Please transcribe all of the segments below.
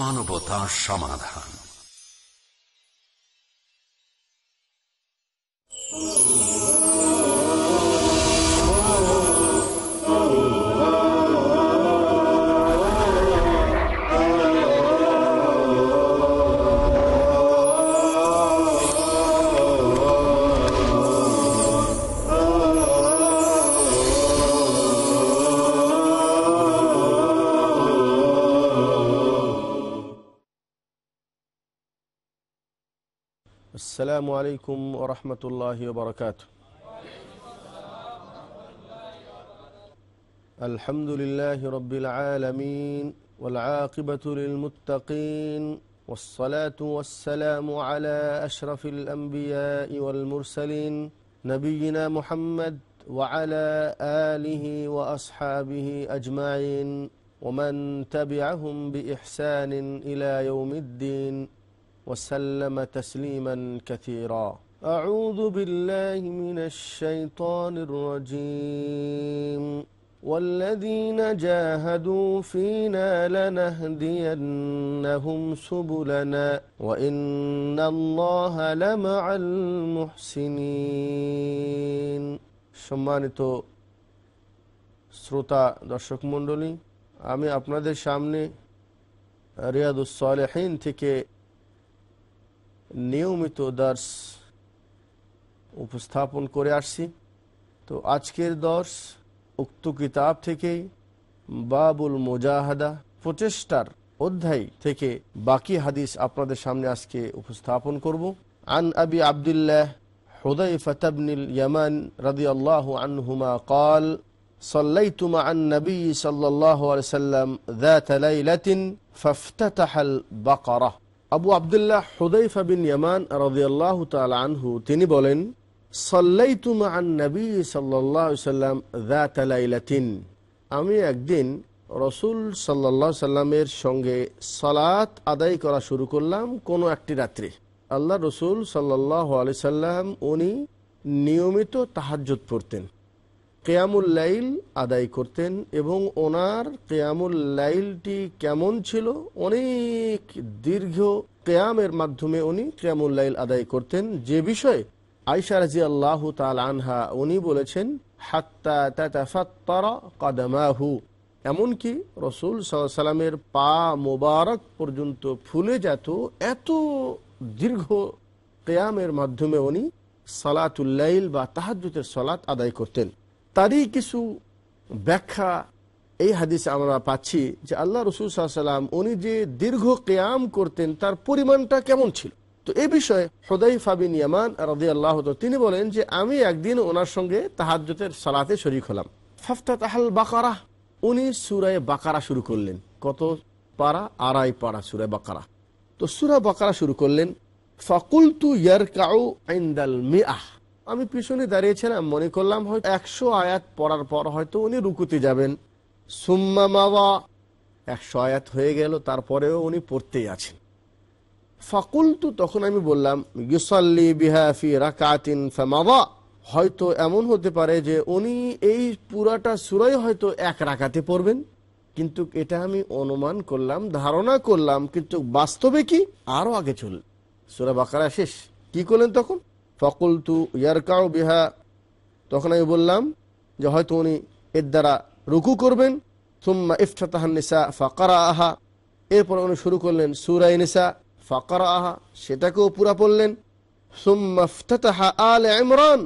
মানবতার সমাধান السلام عليكم ورحمة الله وبركاته الحمد لله رب العالمين والعاقبة للمتقين والصلاة والسلام على أشرف الأنبياء والمرسلين نبينا محمد وعلى آله وأصحابه أجمعين ومن تبعهم بإحسان إلى يوم الدين وسلم تسليما كثيرا أعوذ بالله من الشيطان الرجيم والذين جاهدوا فينا لنهدينهم سبلنا وإن الله لمع المحسنين সম্মানিত শ্রোতা দর্শক মণ্ডলী আমি আপনাদের সামনে রিয়াদুস সালেহীন থেকে নিয়মিত দর্শ উপস্থাপন করে আসছি তো আজকের দর্শ উক্ত কিতাব থেকে বাবুল মোজাহাদা প্রচেষ্টার অধ্যায় থেকে বাকি হাদিস আপনাদের সামনে আজকে উপস্থাপন করব আন আবি আবদুল্লাহ حذيفة بن اليمن رضي الله عنهما قال صليت مع النبي صلى الله عليه وسلم ذات ليلة فافتتح البقرة আবু আবদুল্লাহ হুদাইফা বিন ইয়ামান তাআলা আনহু তিনি বলেন সল্লাইতুম আন নবী আলাইহি সাল্লাম লাইলাতিন আমি একদিন রসুল সাল্লা সাল্লামের সঙ্গে সালাত আদায় করা শুরু করলাম কোনো একটি রাত্রি আল্লাহ রসুল সাল্লাল্লাহু আলাইহি সাল্লাম উনি নিয়মিত তাহাজ্জুদ পড়তেন কেয়ামুল লাইল আদায় করতেন এবং ওনার কেয়ামুল লাইলটি কেমন ছিল অনেক দীর্ঘ কেয়ামের মাধ্যমে উনি কেয়ামুল লাইল আদায় করতেন যে বিষয়ে আইসা রাজি আল্লাহ তাল আনহা উনি বলেছেন এমনকি রসুল সাল্লামের পা মোবারক পর্যন্ত ফুলে যেত এত দীর্ঘ কেয়ামের মাধ্যমে উনি সালাতুল্লাইল বা তাহাজুতের সলাত আদায় করতেন তারই কিছু ব্যাখ্যা এই হাদিসে আমরা পাচ্ছি যে আল্লাহ রসুল সাল্লাম উনি যে দীর্ঘ কেয়াম করতেন তার পরিমাণটা কেমন ছিল তো এ বিষয়ে হদাই ফাবিন ইয়ামান রদি আল্লাহ তিনি বলেন যে আমি একদিন ওনার সঙ্গে তাহাজ্যতের সালাতে শরিক হলাম ফাফতা তাহাল বাকারা উনি সুরায় বাকারা শুরু করলেন কত পাড়া আড়াই পাড়া সুরায় বাকারা তো সুরা বাকারা শুরু করলেন ফাকুলতু ইয়ার কাউ আইন্দাল মিয়াহ আমি পিছনে দাঁড়িয়েছিলাম মনে করলাম হয়তো একশো আয়াত পড়ার পর হয়তো উনি রুকুতে যাবেন সুম্মা মাওয়া একশো আয়াত হয়ে গেল তারপরেও উনি পড়তেই আছেন ফাকুলতু তখন আমি বললাম গিসল্লি বিহাফি রাকাতিন ফামাওয়া হয়তো এমন হতে পারে যে উনি এই পুরাটা সুরাই হয়তো এক রাকাতে পড়বেন কিন্তু এটা আমি অনুমান করলাম ধারণা করলাম কিন্তু বাস্তবে কি আরও আগে চল সুরা বাকারা শেষ কি করলেন তখন ফকুলতু ইয়ারকাউ বিহা তখন আমি বললাম যে হয়তো উনি এর দ্বারা রুকু করবেন সুম্মা ইফতাহান্নিসা ফাকারা আহা এরপর উনি শুরু করলেন সুরাই নিসা ফাকারা আহা সেটাকেও পুরা পড়লেন সুম্মা ফতাহা ইমরান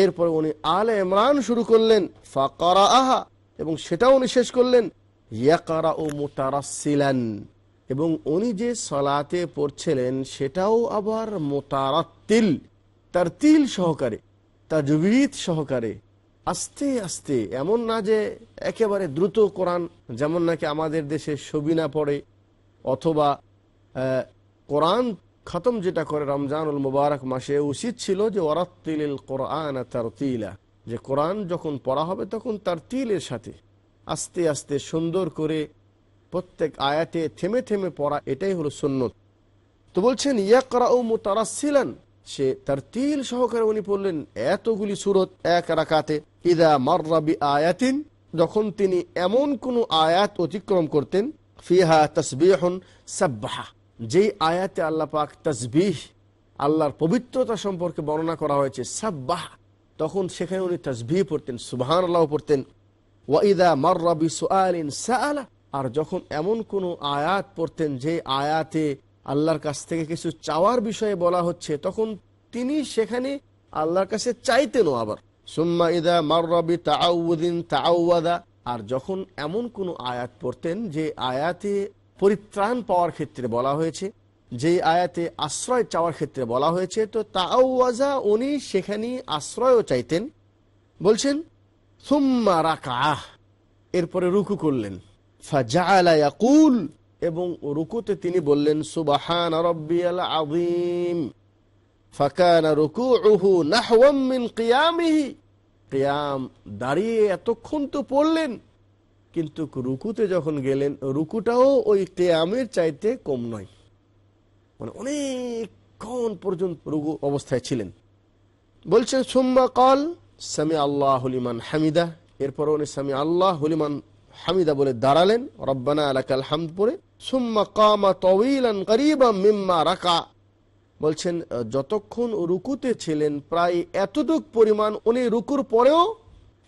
এরপর উনি আলে ইমরান শুরু করলেন ফাকারা আহা এবং সেটাও উনি শেষ করলেন ইয়াকারা ও মোতারাসিলেন এবং উনি যে সলাতে পড়ছিলেন সেটাও আবার মোতারাত্তিল তার তিল সহকারে তার জবিহিত সহকারে আস্তে আস্তে এমন না যে একেবারে দ্রুত কোরআন যেমন নাকি আমাদের দেশে সবিনা পড়ে অথবা কোরআন খতম যেটা করে রমজানুল মুবারক মাসে উচিত ছিল যে ওরাত্তিল কোরআন তার তিলা যে কোরআন যখন পড়া হবে তখন তার তিলের সাথে আস্তে আস্তে সুন্দর করে প্রত্যেক আয়াতে থেমে থেমে পড়া এটাই হলো সুন্নত তো বলছেন ইয়াকরাউ ছিলেন সে তার তিল সহকারে উনি পড়লেন এতগুলি সুরত এক রাকাতে ইদা মর্রাবি আয়াতিন যখন তিনি এমন কোনো আয়াত অতিক্রম করতেন ফিহা তসবিহন সাব্বাহা যেই আয়াতে আল্লাহ পাক তসবিহ আল্লাহর পবিত্রতা সম্পর্কে বর্ণনা করা হয়েছে সাব্বাহ তখন সেখানে উনি তসবিহ পড়তেন সুবাহান আল্লাহ পড়তেন ওয়াইদা মর্রাবি সোয়ালিন সালা আর যখন এমন কোনো আয়াত পড়তেন যে আয়াতে আল্লাহর কাছ থেকে কিছু চাওয়ার বিষয়ে বলা হচ্ছে তখন তিনি সেখানে আল্লাহর কাছে চাইতেনও আবার সুম্মা ইদা মারবি তাউদ্দিন তাউওয়াদা আর যখন এমন কোনো আয়াত পড়তেন যে আয়াতে পরিত্রাণ পাওয়ার ক্ষেত্রে বলা হয়েছে যে আয়াতে আশ্রয় চাওয়ার ক্ষেত্রে বলা হয়েছে তো তাওয়াজা উনি সেখানে আশ্রয়ও চাইতেন বলছেন সুম্মা রাকা এরপরে রুকু করলেন ফাজা আলায়াকুল এবং রুকুতে তিনি বললেন সুবাহান রব্বিয়াল আদিম ফাকানা রুকু উহু নাহওয়ামিন কিয়ামিহি কিয়াম দাঁড়িয়ে এতক্ষণ তো পড়লেন কিন্তু রুকুতে যখন গেলেন রুকুটাও ওই কেয়ামের চাইতে কম নয় মানে অনেকক্ষণ পর্যন্ত রুকু অবস্থায় ছিলেন বলছেন সুম্মা কল সামি আল্লাহ হলিমান হামিদা এরপর উনি সামি আল্লাহ হলিমান হামিদা বলে দাঁড়ালেন রব্বানা আলাকাল হামদ পরে সুম্মা কামা তওয়িলান করিবা মিম্মা রাকা বলছেন যতক্ষণ রুকুতে ছিলেন প্রায় এতটুক পরিমাণ উনি রুকুর পরেও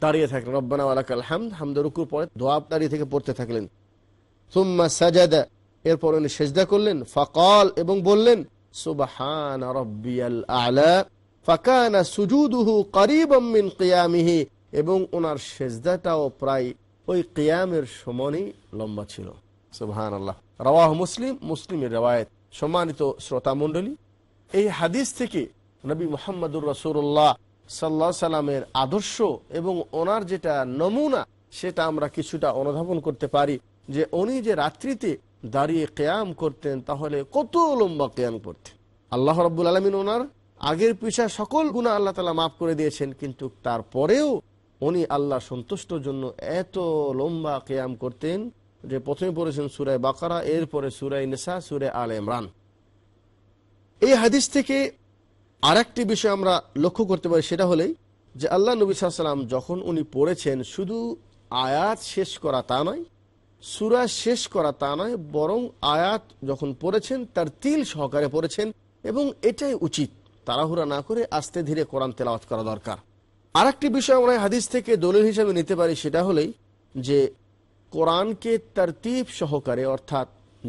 দাঁড়িয়ে থাকলেন রব্বানা আলাকাল হামদ হামদ রুকুর পরে ধোয়া দাঁড়িয়ে থেকে পড়তে থাকলেন সুম্মা সাজাদা এরপর উনি সেজদা করলেন ফকল এবং বললেন সুবাহান রব্বিয়াল আলা ফাকানা সুজুদুহু করিবম মিন কিয়ামিহি এবং ওনার সেজদাটাও প্রায় ওই কিয়ামের সমানই লম্বা ছিল সুবাহান আল্লাহ রওয়াহ মুসলিম মুসলিমের রেওয়ায়ত সম্মানিত শ্রোতামণ্ডলী এই হাদিস থেকে নবী মোহাম্মদুর রসুল্লাহ সাল্লা সাল্লামের আদর্শ এবং ওনার যেটা নমুনা সেটা আমরা কিছুটা অনুধাবন করতে পারি যে উনি যে রাত্রিতে দাঁড়িয়ে কেয়াম করতেন তাহলে কত লম্বা কেয়াম করতেন আল্লাহ রব্বুল আলমিন ওনার আগের পিছা সকল গুণা আল্লাহ তালা মাফ করে দিয়েছেন কিন্তু তারপরেও উনি আল্লাহ সন্তুষ্টর জন্য এত লম্বা কেয়াম করতেন যে প্রথমে পড়েছেন সুরায় বাকারা এরপরে সুরায় নেশা সুরে আল ইমরান এই হাদিস থেকে আরেকটি বিষয় আমরা লক্ষ্য করতে পারি সেটা হলেই যে আল্লাহ নবী সাল্লাম যখন উনি পড়েছেন শুধু আয়াত শেষ করা তা নয় সুরা শেষ করা তা নয় বরং আয়াত যখন পড়েছেন তার তিল সহকারে পড়েছেন এবং এটাই উচিত তাড়াহুড়া না করে আস্তে ধীরে কোরআন তেলাওয়াত করা দরকার আরেকটি বিষয় আমরা হাদিস থেকে দলিল হিসাবে নিতে পারি সেটা হলেই যে কোরআনকে তরতিব সহকারে অর্থাৎ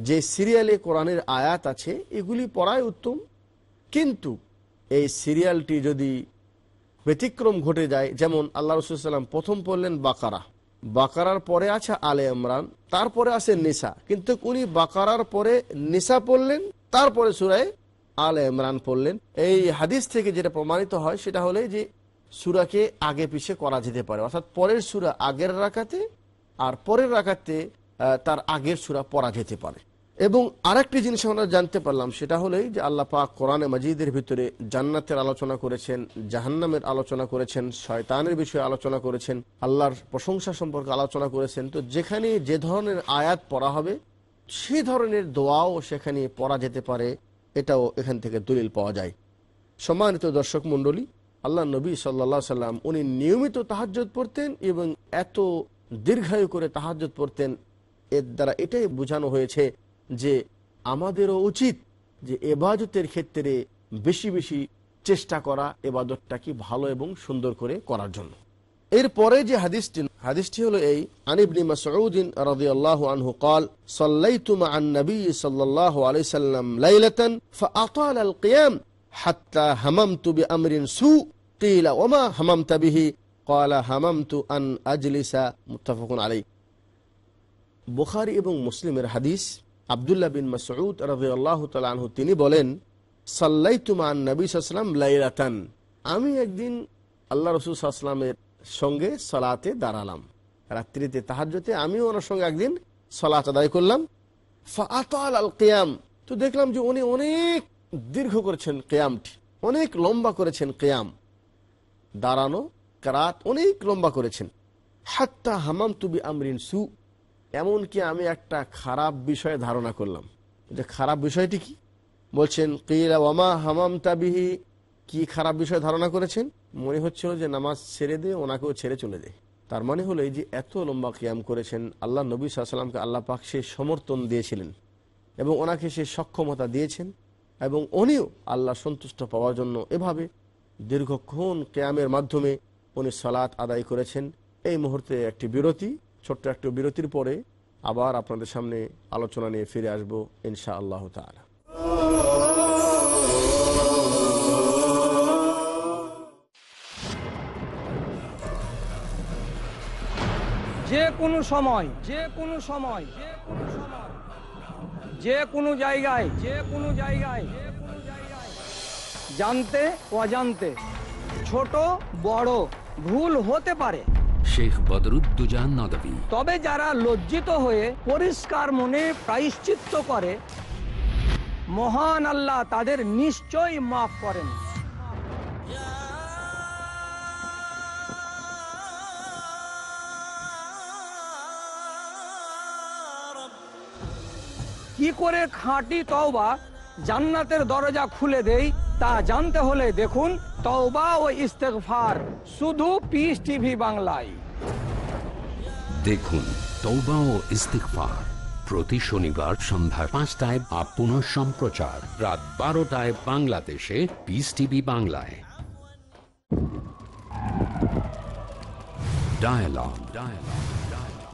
যে সিরিয়ালে কোরআনের আয়াত আছে এগুলি পড়াই উত্তম কিন্তু এই সিরিয়ালটি যদি ব্যতিক্রম ঘটে যায় যেমন আল্লাহ রসুলাম প্রথম পড়লেন বাকারা বাকারার পরে আছে আলে ইমরান তারপরে আছে নিসা কিন্তু উনি বাকারার পরে নিসা পড়লেন তারপরে সুরায় আলে ইমরান পড়লেন এই হাদিস থেকে যেটা প্রমাণিত হয় সেটা হলে যে সুরাকে আগে পিছিয়ে করা যেতে পারে অর্থাৎ পরের সুরা আগের রাখাতে আর পরের রাখাতে তার আগের সুরা পড়া যেতে পারে এবং আরেকটি জিনিস আমরা জানতে পারলাম সেটা হলেই যে আল্লাহ পাক কোরআনে মাজিদের ভিতরে জান্নাতের আলোচনা করেছেন জাহান্নামের আলোচনা করেছেন শয়তানের বিষয়ে আলোচনা করেছেন আল্লাহর প্রশংসা সম্পর্কে আলোচনা করেছেন তো যেখানে যে ধরনের আয়াত পড়া হবে সে ধরনের দোয়াও সেখানে পড়া যেতে পারে এটাও এখান থেকে দলিল পাওয়া যায় সম্মানিত দর্শক মণ্ডলী আল্লাহ নবী সাল্লা সাল্লাম উনি নিয়মিত তাহাজ্জত পড়তেন এবং এত দীর্ঘায়ু করে তাহাজত পড়তেন এর দ্বারা এটাই বোঝানো হয়েছে যে আমাদেরও উচিত যে এবাজতের ক্ষেত্রে বেশি বেশি চেষ্টা করা এবাদতটাকে ভালো এবং সুন্দর করে করার জন্য এরপরে যে হাদিসটি হাদিসটি হলো এই আনিবনি মাসউদ্দিন রাদিয়াল্লাহু আনহু قال صليت مع النبي صلى الله عليه وسلم আল فأطال القيام حتى هممت بأمر سوء قيل وما هممت به কয়লা হামামতু আন আজলিসা মুতাফকুন আলাই বুখারি এবং মুসলিমের হাদিস আবদুল্লাহ বিন মাসউদ রাজি আল্লাহ তালু তিনি বলেন সাল্লাই তুমান নবী লাইরাতান আমি একদিন আল্লাহ রসুল সঙ্গে সলাতে দাঁড়ালাম রাত্রিতে তাহাজ্যতে আমিও ওনার সঙ্গে একদিন সলাত আদায় করলাম ফাতাল আল কেয়াম তো দেখলাম যে উনি অনেক দীর্ঘ করেছেন কেয়ামটি অনেক লম্বা করেছেন কেয়াম দাঁড়ানো কারাত অনেক লম্বা করেছেন হাত্তা হামাম তুবি আমরিন সু এমনকি আমি একটা খারাপ বিষয়ে ধারণা করলাম যে খারাপ বিষয়টি কি বলছেন কেলা ওমা হামাম তাবিহি কি খারাপ বিষয় ধারণা করেছেন মনে হচ্ছিল যে নামাজ ছেড়ে দে ওনাকেও ছেড়ে চলে দে তার মানে হলো এই যে এত লম্বা কিয়াম করেছেন আল্লাহ নবী সাল্লামকে আল্লাহ পাক সে সমর্থন দিয়েছিলেন এবং ওনাকে সে সক্ষমতা দিয়েছেন এবং উনিও আল্লাহ সন্তুষ্ট পাওয়ার জন্য এভাবে দীর্ঘক্ষণ ক্যামের মাধ্যমে উনি সালাত আদায় করেছেন এই মুহূর্তে একটি বিরতি ছোট্ট একটি বিরতির পরে আবার আপনাদের সামনে আলোচনা নিয়ে ফিরে আসবো ইনশা আল্লাহ তালা যে কোনো সময় যে কোনো সময় যে কোনো সময় যে কোনো জায়গায় যে কোনো জায়গায় জানতে অজান্তে ছোট বড় ভুল হতে পারে শেখ বদরুদ্দুজান নদী তবে যারা লজ্জিত হয়ে পরিষ্কার মনে প্রায়শ্চিত্ত করে মহান আল্লাহ তাদের নিশ্চয়ই মাফ করেন কি করে খাঁটি তওবা জান্নাতের দরজা খুলে দেই তা জানতে হলে দেখুন তওবা ও শুধু বাংলায় দেখুন ও প্রতি শনিবার সন্ধ্যা পাঁচটায় বা পুনঃ সম্প্রচার রাত বারোটায় বাংলাদেশে পিস টিভি বাংলায় ডায়ালগ ডায়ালগ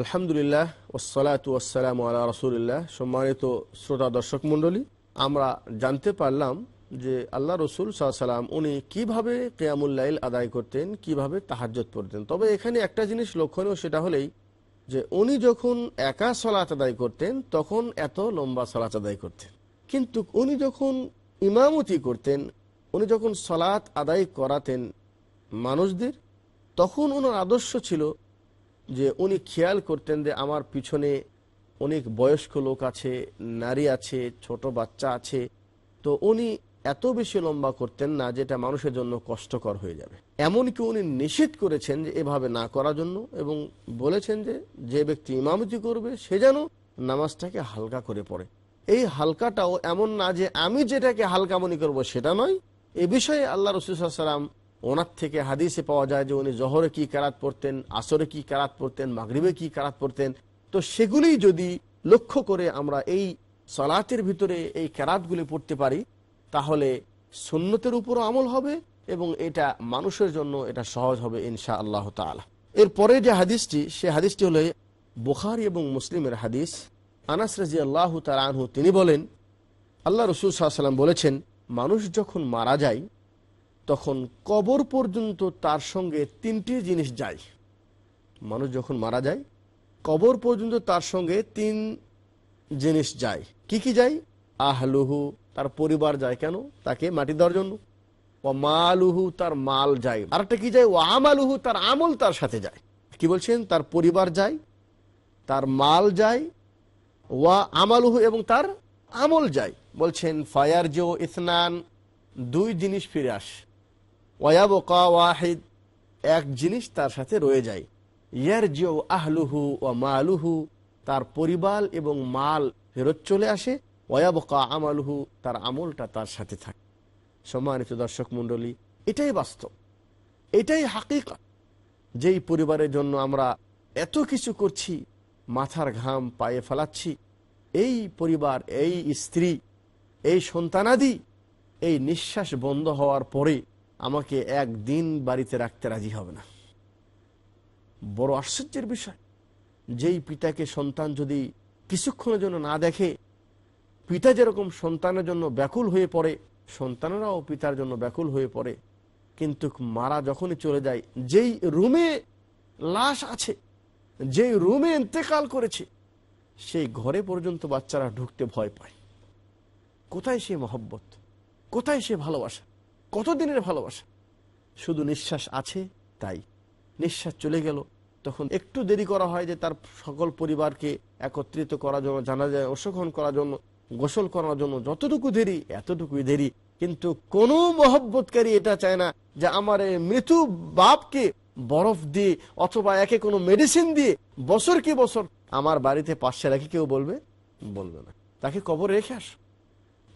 আলহামদুলিল্লাহ ওসলাত ওসালাম আল্লাহ রসুলিল্লাহ সম্মানিত শ্রোতা দর্শক মণ্ডলী আমরা জানতে পারলাম যে আল্লাহ রসুল সাল্লাম উনি কিভাবে কেয়ামুল্লাইল আদায় করতেন কিভাবে তাহাজ্জত পড়তেন তবে এখানে একটা জিনিস লক্ষণীয় সেটা হলেই যে উনি যখন একা সলাত আদায় করতেন তখন এত লম্বা সলাত আদায় করতেন কিন্তু উনি যখন ইমামতি করতেন উনি যখন সলাত আদায় করাতেন মানুষদের তখন ওনার আদর্শ ছিল যে উনি খেয়াল করতেন যে আমার পিছনে অনেক বয়স্ক লোক আছে নারী আছে ছোট বাচ্চা আছে তো উনি এত বেশি লম্বা করতেন না যেটা মানুষের জন্য কষ্টকর হয়ে যাবে এমনকি উনি নিষেধ করেছেন যে এভাবে না করার জন্য এবং বলেছেন যে যে ব্যক্তি ইমামতি করবে সে যেন নামাজটাকে হালকা করে পড়ে এই হালকাটাও এমন না যে আমি যেটাকে হালকা মনে করবো সেটা নয় এ বিষয়ে আল্লাহ রসুলাম ওনার থেকে হাদিসে পাওয়া যায় যে উনি জহরে কি কারাত পড়তেন আসরে কি কারাত পড়তেন মাগরিবে কি কারাত পড়তেন তো সেগুলি যদি লক্ষ্য করে আমরা এই সলাতের ভিতরে এই ক্যারাতগুলি পড়তে পারি তাহলে সুন্নতের উপরও আমল হবে এবং এটা মানুষের জন্য এটা সহজ হবে ইনশা আল্লাহ তালা এরপরে যে হাদিসটি সে হাদিসটি হলে বুখারি এবং মুসলিমের হাদিস আনাস রাজি আল্লাহ তালাহু তিনি বলেন আল্লাহ রসুল সাল্লাম বলেছেন মানুষ যখন মারা যায় তখন কবর পর্যন্ত তার সঙ্গে তিনটি জিনিস যায় মানুষ যখন মারা যায় কবর পর্যন্ত তার সঙ্গে তিন জিনিস যায় কি কি যায় আহলুহু তার পরিবার যায় কেন তাকে মাটি দেওয়ার জন্য ও মালুহু তার মাল যায় আরেকটা কি যায় ও আমালুহু তার আমল তার সাথে যায় কি বলছেন তার পরিবার যায় তার মাল যায় ওয়া আমালুহু এবং তার আমল যায় বলছেন ফায়ার জো ইসনান দুই জিনিস ফিরে আসে ওয়াবোকা ওয়াহিদ এক জিনিস তার সাথে রয়ে যায় ইয়ার জিও আহলুহু ও মালুহু তার পরিবার এবং মাল ফেরত চলে আসে ওয়াবোকা আমালুহু তার আমলটা তার সাথে থাকে সম্মানিত দর্শক মণ্ডলী এটাই বাস্তব এটাই হাকিকা যেই পরিবারের জন্য আমরা এত কিছু করছি মাথার ঘাম পায়ে ফেলাচ্ছি এই পরিবার এই স্ত্রী এই সন্তানাদি এই নিঃশ্বাস বন্ধ হওয়ার পরে আমাকে একদিন বাড়িতে রাখতে রাজি হবে না বড় আশ্চর্যের বিষয় যেই পিতাকে সন্তান যদি কিছুক্ষণের জন্য না দেখে পিতা যেরকম সন্তানের জন্য ব্যাকুল হয়ে পড়ে সন্তানেরাও পিতার জন্য ব্যাকুল হয়ে পড়ে কিন্তু মারা যখনই চলে যায় যেই রুমে লাশ আছে যেই রুমে ইন্তেকাল করেছে সেই ঘরে পর্যন্ত বাচ্চারা ঢুকতে ভয় পায় কোথায় সে মহব্বত কোথায় সে ভালোবাসা কতদিনের ভালোবাসা শুধু নিঃশ্বাস আছে তাই নিঃশ্বাস চলে গেল তখন একটু দেরি করা হয় যে তার সকল পরিবারকে একত্রিত করার জন্য জানা যায় অংশগ্রহণ করার জন্য গোসল করার জন্য যতটুকু দেরি এতটুকুই দেরি কিন্তু কোনো মহব্বতকারী এটা চায় না যে আমার মৃত্যু বাপকে বরফ দিয়ে অথবা একে কোনো মেডিসিন দিয়ে বছর কি বছর আমার বাড়িতে পাশে রাখি কেউ বলবে বলবে না তাকে কবর রেখে আস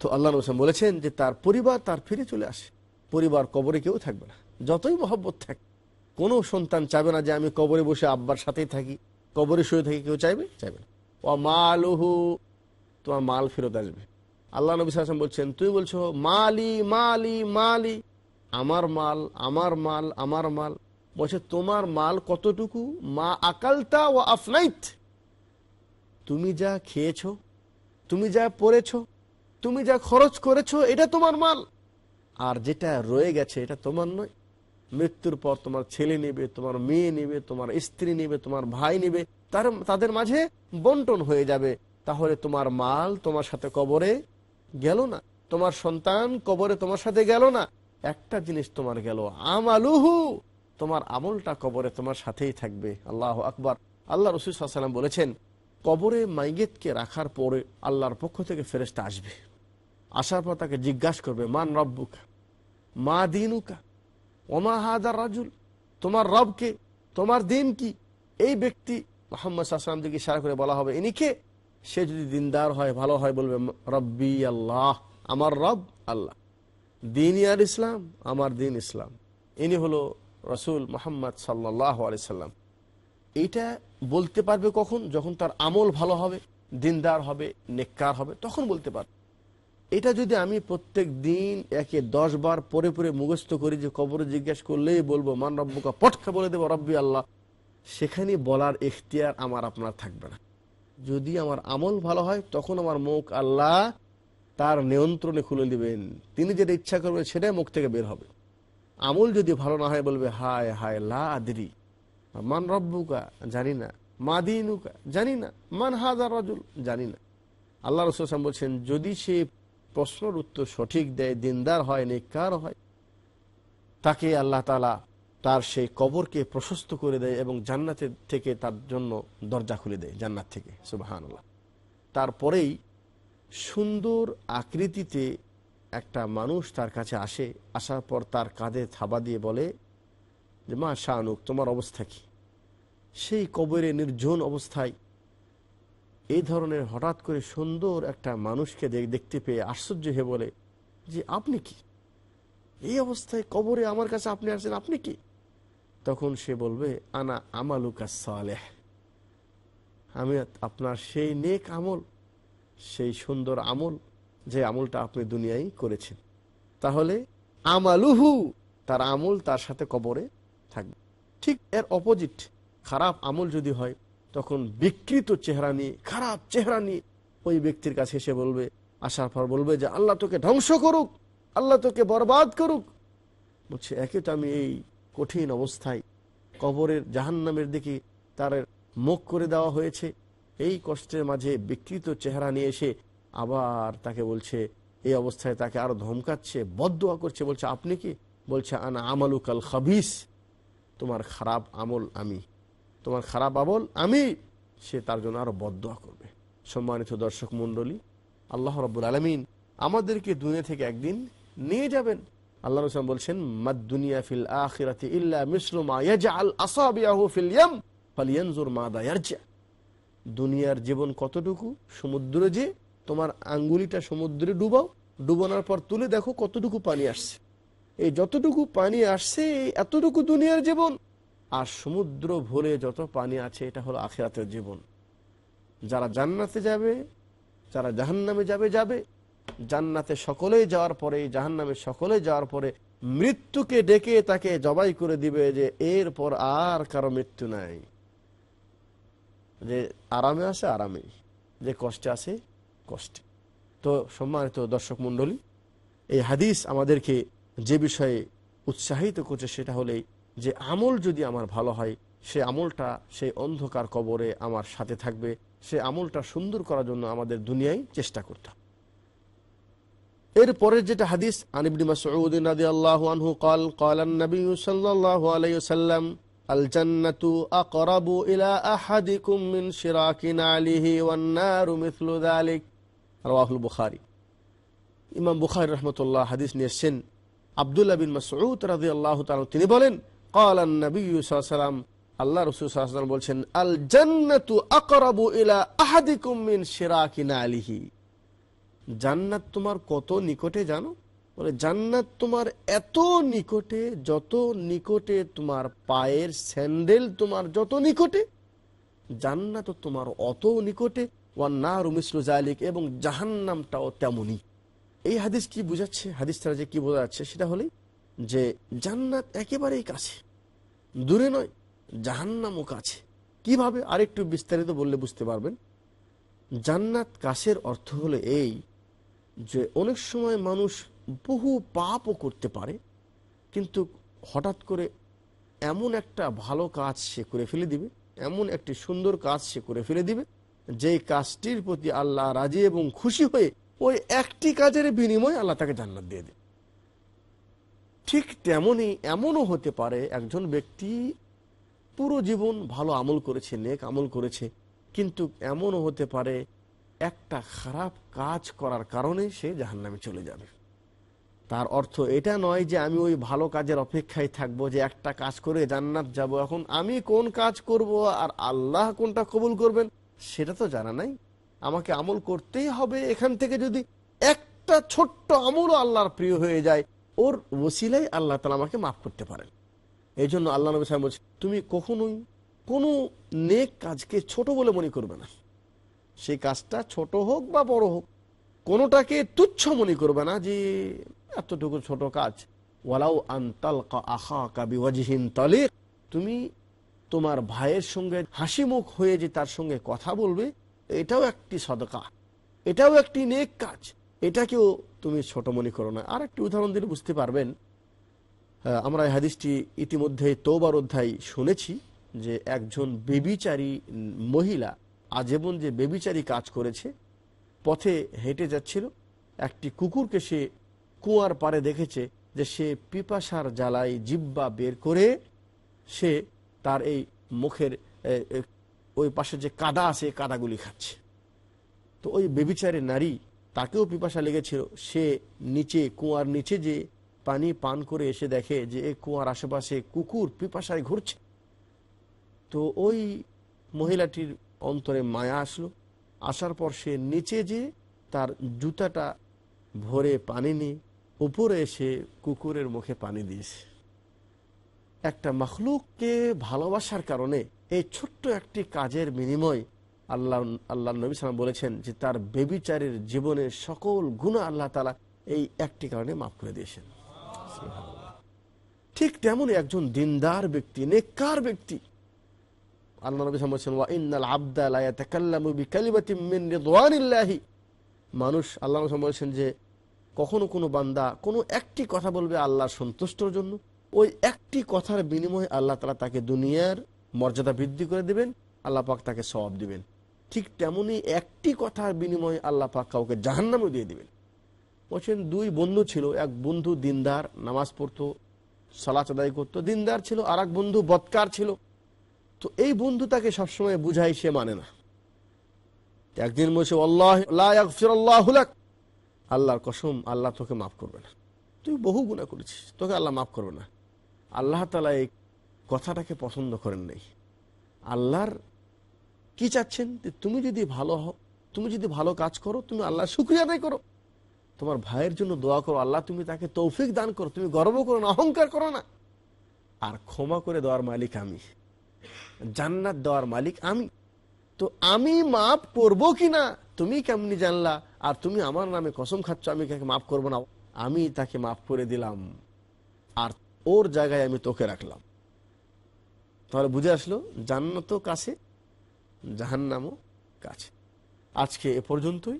তো আল্লাহ রসম বলেছেন যে তার পরিবার তার ফিরে চলে আসে পরিবার কবরে কেউ থাকবে না যতই মহব্বত থাক কোনো সন্তান চাবে না যে আমি কবরে বসে আব্বার সাথেই থাকি কবরে শুয়ে থাকি কেউ চাইবে চাইবে না ও মালহু তোমার মাল ফেরত আসবে আল্লাহ নবী সাহসম বলছেন তুই বলছো মালি মালি মালি আমার মাল আমার মাল আমার মাল বলছে তোমার মাল কতটুকু মা আকালতা ও আফনাইত তুমি যা খেয়েছো তুমি যা পরেছো তুমি যা খরচ করেছো এটা তোমার মাল আর যেটা রয়ে গেছে এটা তোমার নয় মৃত্যুর পর তোমার ছেলে নেবে তোমার মেয়ে নেবে তোমার স্ত্রী নেবে তোমার ভাই নেবে তার তাদের মাঝে বন্টন হয়ে যাবে তাহলে তোমার মাল তোমার সাথে কবরে গেল না তোমার সন্তান কবরে তোমার সাথে গেল না একটা জিনিস তোমার গেল আমালুহু তোমার আমলটা কবরে তোমার সাথেই থাকবে আল্লাহ আকবার আল্লাহ রসুল সাল্লাম বলেছেন কবরে মাইগেতকে রাখার পরে আল্লাহর পক্ষ থেকে ফেরেস্তা আসবে আসার পর তাকে জিজ্ঞাসা করবে মান রব্বুকা মা দিনুকা ওমা হাদার রাজুল তোমার রবকে তোমার দিন কি এই ব্যক্তি মোহাম্মদ সাহসালামদেরকে ইশারা করে বলা হবে এনিকে সে যদি দিনদার হয় ভালো হয় বলবে রব্বি আল্লাহ আমার রব আল্লাহ দিন আর ইসলাম আমার দিন ইসলাম ইনি হলো রসুল মোহাম্মদ সাল্লাহ সাল্লাম এইটা বলতে পারবে কখন যখন তার আমল ভালো হবে দিনদার হবে নেককার হবে তখন বলতে পারবে এটা যদি আমি প্রত্যেক দিন একে দশ বার পরে পরে মুখস্থ করি যে কবরে জিজ্ঞেস করলেই বলবো মান রব্বুকা পটকা বলে দেবো রব্বি আল্লাহ সেখানে বলার এখতিয়ার আমার আপনার থাকবে না যদি আমার আমল ভালো হয় তখন আমার মুখ আল্লাহ তার নিয়ন্ত্রণে খুলে দিবেন তিনি যেটা ইচ্ছা করবেন সেটাই মুখ থেকে বের হবে আমল যদি ভালো না হয় বলবে হায় হায় লা আদরি মান রব্বুকা জানি না মা দিনুকা জানি না মান হাজার রজুল জানি না আল্লাহ রসুল বলছেন যদি সে প্রশ্নের উত্তর সঠিক দেয় দিনদার হয় নিকার হয় তাকে আল্লাহ তালা তার সেই কবরকে প্রশস্ত করে দেয় এবং জান্নাতের থেকে তার জন্য দরজা খুলে দেয় জান্নাত থেকে সুবাহান আল্লাহ তারপরেই সুন্দর আকৃতিতে একটা মানুষ তার কাছে আসে আসার পর তার কাঁধে থাবা দিয়ে বলে যে মা শাহানুক তোমার অবস্থা কি সেই কবরে নির্জন অবস্থায় এই ধরনের হঠাৎ করে সুন্দর একটা মানুষকে দেখতে পেয়ে আশ্চর্য হয়ে বলে যে আপনি কি এই অবস্থায় কবরে আমার কাছে আপনি আসছেন আপনি কি তখন সে বলবে আনা আমালুকা সালেহ আমি আপনার সেই নেক আমল সেই সুন্দর আমল যে আমলটা আপনি দুনিয়ায় করেছেন তাহলে আমালুহু তার আমল তার সাথে কবরে থাকবে ঠিক এর অপোজিট খারাপ আমল যদি হয় তখন বিকৃত চেহারা নিয়ে খারাপ চেহারা নিয়ে ওই ব্যক্তির কাছে এসে বলবে আসার পর বলবে যে আল্লাহ তোকে ধ্বংস করুক আল্লাহ তোকে বরবাদ করুক বলছে একে তো আমি এই কঠিন অবস্থায় কবরের জাহান্নামের দিকে তার মুখ করে দেওয়া হয়েছে এই কষ্টের মাঝে বিকৃত চেহারা নিয়ে এসে আবার তাকে বলছে এই অবস্থায় তাকে আরো ধমকাচ্ছে বদুয়া করছে বলছে আপনি কি বলছে আনা আমালুকাল খাবিস তোমার খারাপ আমল আমি তোমার খারাপ আবল আমি সে তার জন্য আরও বদয়া করবে সম্মানিত দর্শক মন্ডলী আল্লাহ রব আলমিন আমাদেরকে দুনিয়া থেকে একদিন নিয়ে যাবেন আল্লাহ রসলাম বলছেন দুনিয়া ফিল আখিরাতি ইল্লা মিসলুমা ইয়াজা আল ফিল ইয়াম ফালিয়ানজুর মাদা ইয়ারজা দুনিয়ার জীবন কতটুকু সমুদ্র যে তোমার আঙ্গুলিটা সমুদ্রে ডুবাও ডুবানোর পর তুলে দেখো কতটুকু পানি আসছে এই যতটুকু পানি আসছে এতটুকু দুনিয়ার জীবন আর সমুদ্র ভরে যত পানি আছে এটা হলো আখেরাতের জীবন যারা জান্নাতে যাবে যারা জাহান্নামে যাবে যাবে জান্নাতে সকলেই যাওয়ার পরে জাহান্নামে সকলে যাওয়ার পরে মৃত্যুকে ডেকে তাকে জবাই করে দিবে যে এরপর আর কারো মৃত্যু নাই যে আরামে আছে আরামে যে কষ্টে আছে কষ্টে তো সম্মানিত দর্শক মন্ডলী এই হাদিস আমাদেরকে যে বিষয়ে উৎসাহিত করছে সেটা হলেই যে আমল যদি আমার ভালো হয় সে আমলটা সেই অন্ধকার কবরে আমার সাথে থাকবে সে আমলটা সুন্দর করার জন্য আমাদের দুনিয়ায় চেষ্টা করতে হবে এরপরের যেটা হাদিস আনিবনি মাসউদ্দিন রাদিয়াল্লাহু আনহু قال قال النبي صلى ইমাম বুখারী নিয়েছেন তিনি বলেন কলান নবী সাল্লাম আল্লাহ রসুল সাল্লাম বলছেন আল জান্নাতু আকরাবু ইলা আহাদিকুম মিন শিরাকিনা আলিহি জান্নাত তোমার কত নিকটে জানো বলে জান্নাত তোমার এত নিকটে যত নিকটে তোমার পায়ের স্যান্ডেল তোমার যত নিকটে জান্নাত তোমার অত নিকটে ওয়ান্নার মিসলু জালিক এবং জাহান্নামটাও তেমনই এই হাদিস কি বুঝাচ্ছে হাদিস তারা যে কি বোঝা যাচ্ছে সেটা হলেই যে জান্নাত একেবারেই কাছে দূরে নয় জাহান্নামও কাছে কিভাবে আরেকটু বিস্তারিত বললে বুঝতে পারবেন জান্নাত কাশের অর্থ হলো এই যে অনেক সময় মানুষ বহু পাপও করতে পারে কিন্তু হঠাৎ করে এমন একটা ভালো কাজ সে করে ফেলে দিবে এমন একটি সুন্দর কাজ সে করে ফেলে দিবে যেই কাজটির প্রতি আল্লাহ রাজি এবং খুশি হয়ে ওই একটি কাজের বিনিময়ে আল্লাহ তাকে জান্নাত দিয়ে দেবে ঠিক তেমনই এমনও হতে পারে একজন ব্যক্তি পুরো জীবন ভালো আমল করেছে নেক আমল করেছে কিন্তু এমনও হতে পারে একটা খারাপ কাজ করার কারণে সে জাহান্নামে চলে যাবে তার অর্থ এটা নয় যে আমি ওই ভালো কাজের অপেক্ষায় থাকব যে একটা কাজ করে জান্নাত যাব এখন আমি কোন কাজ করব আর আল্লাহ কোনটা কবুল করবেন সেটা তো জানা নাই আমাকে আমল করতেই হবে এখান থেকে যদি একটা ছোট্ট আমলও আল্লাহর প্রিয় হয়ে যায় ওর ওসিলাই আল্লাহ তালা আমাকে মাফ করতে পারেন এই জন্য আল্লাহ নবী সাহেব বলছে তুমি কখনোই কোনো নেক কাজকে ছোট বলে মনে করবে না সেই কাজটা ছোট হোক বা বড় হোক কোনোটাকে তুচ্ছ মনে করবে না যে এতটুকু ছোট কাজ ওয়ালাউ আন্তাল আহা কাবিওয়াজিহীন তালিক তুমি তোমার ভাইয়ের সঙ্গে হাসি মুখ হয়ে যে তার সঙ্গে কথা বলবে এটাও একটি সদকা এটাও একটি নেক কাজ এটাকেও তুমি ছোট মনে করো না আর একটি উদাহরণ দিলে বুঝতে পারবেন আমরা এই হাদিসটি ইতিমধ্যে তোবার অধ্যায় শুনেছি যে একজন বেবিচারী মহিলা আজীবন যে বেবিচারী কাজ করেছে পথে হেঁটে যাচ্ছিল একটি কুকুরকে সে কুয়ার পারে দেখেছে যে সে পিপাসার জ্বালায় জিব্বা বের করে সে তার এই মুখের ওই পাশে যে কাদা আছে কাদাগুলি খাচ্ছে তো ওই বেবিচারী নারী তাকেও পিপাসা লেগেছিল সে নিচে কুয়ার নিচে যে পানি পান করে এসে দেখে যে এ কুয়ার আশেপাশে কুকুর পিপাসায় ঘুরছে তো ওই মহিলাটির অন্তরে মায়া আসলো আসার পর সে নিচে যে তার জুতাটা ভরে পানি নিয়ে উপরে এসে কুকুরের মুখে পানি দিয়েছে একটা মখলুককে ভালোবাসার কারণে এই ছোট্ট একটি কাজের বিনিময় আল্লাহ আল্লাহ নবী সালাম বলেছেন যে তার বেবিচারের জীবনের সকল গুণা আল্লাহ তালা এই একটি কারণে মাফ করে দিয়েছেন ঠিক তেমনই একজন দিনদার ব্যক্তি নেককার ব্যক্তি আল্লাহ নবী বলছেন ওয়া ইন্নাল আবদালামু বিকালিবাতি মিন রিদওয়ানিল্লাহি মানুষ আল্লাহ নবী বলছেন যে কখনো কোনো বান্দা কোনো একটি কথা বলবে আল্লাহর সন্তুষ্টর জন্য ওই একটি কথার বিনিময়ে আল্লাহ তালা তাকে দুনিয়ার মর্যাদা বৃদ্ধি করে দেবেন আল্লাহ পাক তাকে সওয়াব দিবেন ঠিক তেমনি একটি কথার বিনিময়ে আল্লাহ পাক কাউকে জাহান্নামেও দিয়ে দিবেন বলছেন দুই বন্ধু ছিল এক বন্ধু দিনদার নামাজ পড়তো সালাচ চাদাই করতো দিনদার ছিল আর এক বন্ধু বৎকার ছিল তো এই বন্ধু তাকে সবসময় বুঝাই সে মানে না একদিন বলছে আল্লাহ আল্লাহর কসম আল্লাহ তোকে মাফ করবে না তুই বহু গুণা করেছিস তোকে আল্লাহ মাফ করবে না আল্লাহ তালা এই কথাটাকে পছন্দ করেন নাই আল্লাহর কি চাচ্ছেন তুমি যদি ভালো হও তুমি যদি ভালো কাজ করো তুমি আল্লাহ শুক্রিয়া আদায় করো তোমার ভাইয়ের জন্য দোয়া করো আল্লাহ তুমি তাকে তৌফিক দান করো তুমি গর্ব করো না অহংকার করো না আর ক্ষমা করে দেওয়ার মালিক আমি জান্নাত দেওয়ার মালিক আমি তো আমি মাপ করব কি না তুমি কেমনি জানলা আর তুমি আমার নামে কসম খাচ্ছ আমি তাকে মাফ করবো না আমি তাকে মাফ করে দিলাম আর ওর জায়গায় আমি তোকে রাখলাম তাহলে বুঝে আসলো জান্নাত কাছে জাহান্নামও কাছে আজকে এ পর্যন্তই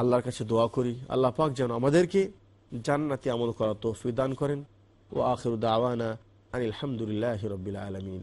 আল্লাহর কাছে দোয়া করি আল্লাহ পাক যেন আমাদেরকে জান্নাতি আমল করার তৌফিক দান করেন ও আখের আওয়ানা আনিল হামদুলিল্লাহ আলমিন